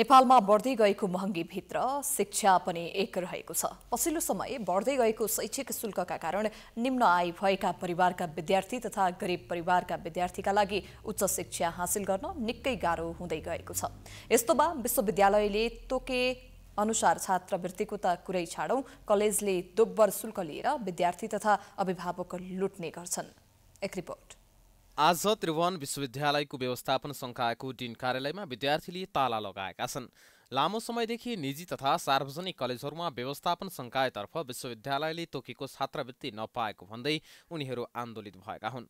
नेपालमा बढ्दै गएको महँगी भित्र शिक्षा पनि एक रहेको छ पछिल्लो समय बढ्दै गएको शैक्षिक शुल्कका कारण निम्न आय भएका परिवारका विद्यार्थी तथा गरिब परिवारका विद्यार्थीका लागि उच्च शिक्षा हासिल गर्न निकै गाह्रो हुँदै गएको छ यस्तोमा विश्वविद्यालयले तोके अनुसार छात्रवृत्तिको त कुरै छाडौँ कलेजले दोब्बर शुल्क लिएर विद्यार्थी तथा अभिभावक लुट्ने गर्छन् एक रिपोर्ट आज त्रिभुवन विश्वविद्यालयको व्यवस्थापन संकायको डिन कार्यालयमा विद्यार्थीले ताला लगाएका छन् लामो समयदेखि निजी तथा सार्वजनिक कलेजहरूमा व्यवस्थापन संकायतर्फ विश्वविद्यालयले तोकेको छात्रवृत्ति नपाएको भन्दै उनीहरू आन्दोलित भएका हुन्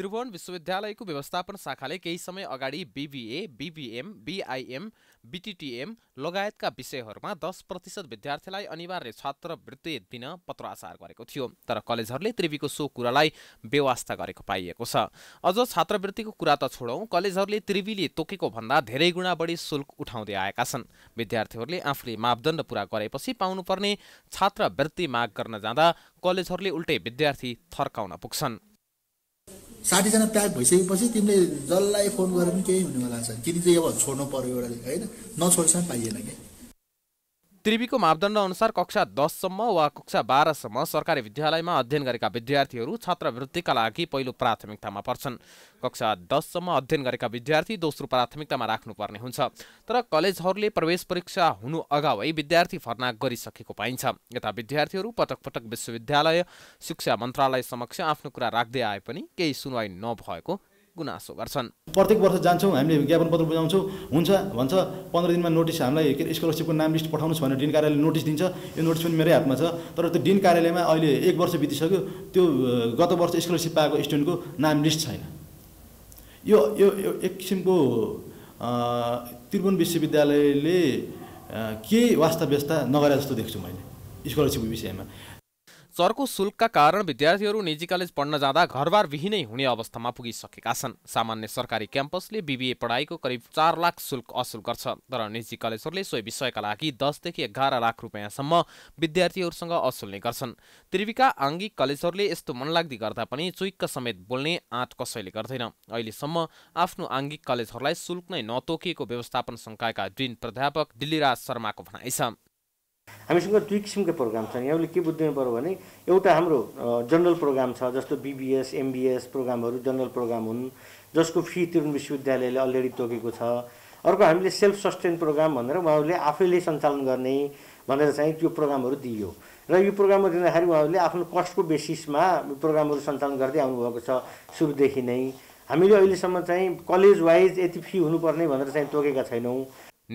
त्रिभुवन विश्वविद्यालयको व्यवस्थापन शाखाले केही समय अगाडि बिबिए बिबिएम बिआइएम बिटिटिएम लगायतका विषयहरूमा दस प्रतिशत विद्यार्थीलाई अनिवार्य छात्रवृत्ति दिन पत्राचार गरेको थियो तर कलेजहरूले त्रिवीको सो कुरालाई व्यवस्था गरेको पाइएको छ अझ छात्रवृत्तिको कुरा त छोडौँ कलेजहरूले त्रिवीले तोकेको भन्दा धेरै गुणा बढी शुल्क उठाउँदै आएका छन् विद्यार्थीहरूले आफूले मापदण्ड पुरा गरेपछि पाउनुपर्ने छात्रवृत्ति माग गर्न जाँदा कलेजहरूले उल्टै विद्यार्थी थर्काउन पुग्छन् साठीजना प्याक भइसकेपछि तिमीले जसलाई फोन गरेर पनि केही हुनेवाला छ तिमी चाहिँ अब छोड्नु पर्यो एउटा होइन नछोडिसम्म पाइएन क्या त्रिवीको मापदण्ड अनुसार कक्षा दससम्म वा कक्षा बाह्रसम्म सरकारी विद्यालयमा अध्ययन गरेका विद्यार्थीहरू छात्रवृत्तिका लागि पहिलो प्राथमिकतामा पर्छन् कक्षा दससम्म अध्ययन गरेका विद्यार्थी दोस्रो प्राथमिकतामा राख्नुपर्ने हुन्छ तर कलेजहरूले प्रवेश परीक्षा हुनु अगावै विद्यार्थी भर्ना गरिसकेको पाइन्छ यता विद्यार्थीहरू पटक पटक विश्वविद्यालय शिक्षा मन्त्रालय समक्ष आफ्नो कुरा राख्दै आए पनि केही सुनवाई नभएको गुनासो गर्छन् प्रत्येक वर्ष जान्छौँ हामीले ज्ञापन पत्र बुझाउँछौँ हुन्छ भन्छ पन्ध्र दिनमा नोटिस हामीलाई के स्कलरसिपको नाम लिस्ट पठाउनुहोस् भनेर डिन कार्यालयले नोटिस दिन्छ यो नोटिस पनि मेरै हातमा छ तर त्यो डिन कार्यालयमा अहिले एक वर्ष बितिसक्यो त्यो गत वर्ष स्कलरसिप पाएको स्टुडेन्टको नाम लिस्ट छैन यो यो एक किसिमको त्रिभुवन विश्वविद्यालयले केही वास्ता व्यस्ता नगरे जस्तो देख्छु मैले स्कलरसिपको विषयमा चर्को शुल्कका कारण विद्यार्थीहरू निजी कलेज पढ्न जाँदा घरबार विहीनै हुने अवस्थामा पुगिसकेका छन् सामान्य सरकारी क्याम्पसले बिबिए पढाइको करिब चार लाख शुल्क असुल गर्छ तर निजी कलेजहरूले सोही विषयका लागि दसदेखि एघार लाख रुपियाँसम्म विद्यार्थीहरूसँग असुल्ने गर्छन् त्रिविका आङ्गिक कलेजहरूले यस्तो मनलाग्दी गर्दा पनि चुइक्क समेत बोल्ने आँट कसैले गर्दैन अहिलेसम्म आफ्नो आङ्गिक कलेजहरूलाई शुल्क नै नतोकिएको व्यवस्थापन सङ्कायका डिन प्राध्यापक दिल्लीराज शर्माको भनाइ छ हामीसँग दुई किसिमको प्रोग्राम छन् यहाँले के बुझ्नु पऱ्यो भने एउटा हाम्रो जनरल प्रोग्राम छ जस्तो बिबिएस एमबिएस प्रोग्रामहरू जनरल प्रोग्राम हुन् जसको फी त्रिभुवन विश्वविद्यालयले अलरेडी तोकेको छ अर्को हामीले सेल्फ सस्टेन प्रोग्राम भनेर उहाँहरूले आफैले सञ्चालन गर्ने भनेर चाहिँ त्यो प्रोग्रामहरू दिइयो र यो प्रोग्रामहरू दिँदाखेरि उहाँहरूले आफ्नो कस्टको बेसिसमा प्रोग्रामहरू सञ्चालन गर्दै आउनुभएको छ सुरुदेखि नै हामीले अहिलेसम्म चाहिँ कलेज वाइज यति फी हुनुपर्ने भनेर चाहिँ तोकेका छैनौँ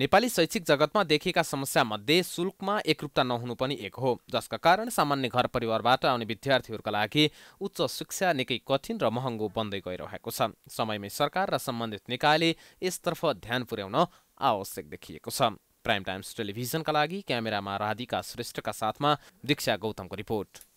नेपाली शैक्षिक जगतमा देखिएका समस्यामध्ये शुल्कमा एकरूपता नहुनु पनि एक हो जसका कारण सामान्य घर परिवारबाट आउने विद्यार्थीहरूका लागि उच्च शिक्षा निकै कठिन र महँगो बन्दै गइरहेको छ समयमै सरकार र सम्बन्धित निकायले यसतर्फ ध्यान पुर्याउन आवश्यक देखिएको छ प्राइम टाइम्स टेलिभिजनका लागि क्यामेरामा राधिका श्रेष्ठका साथमा दीक्षा गौतमको रिपोर्ट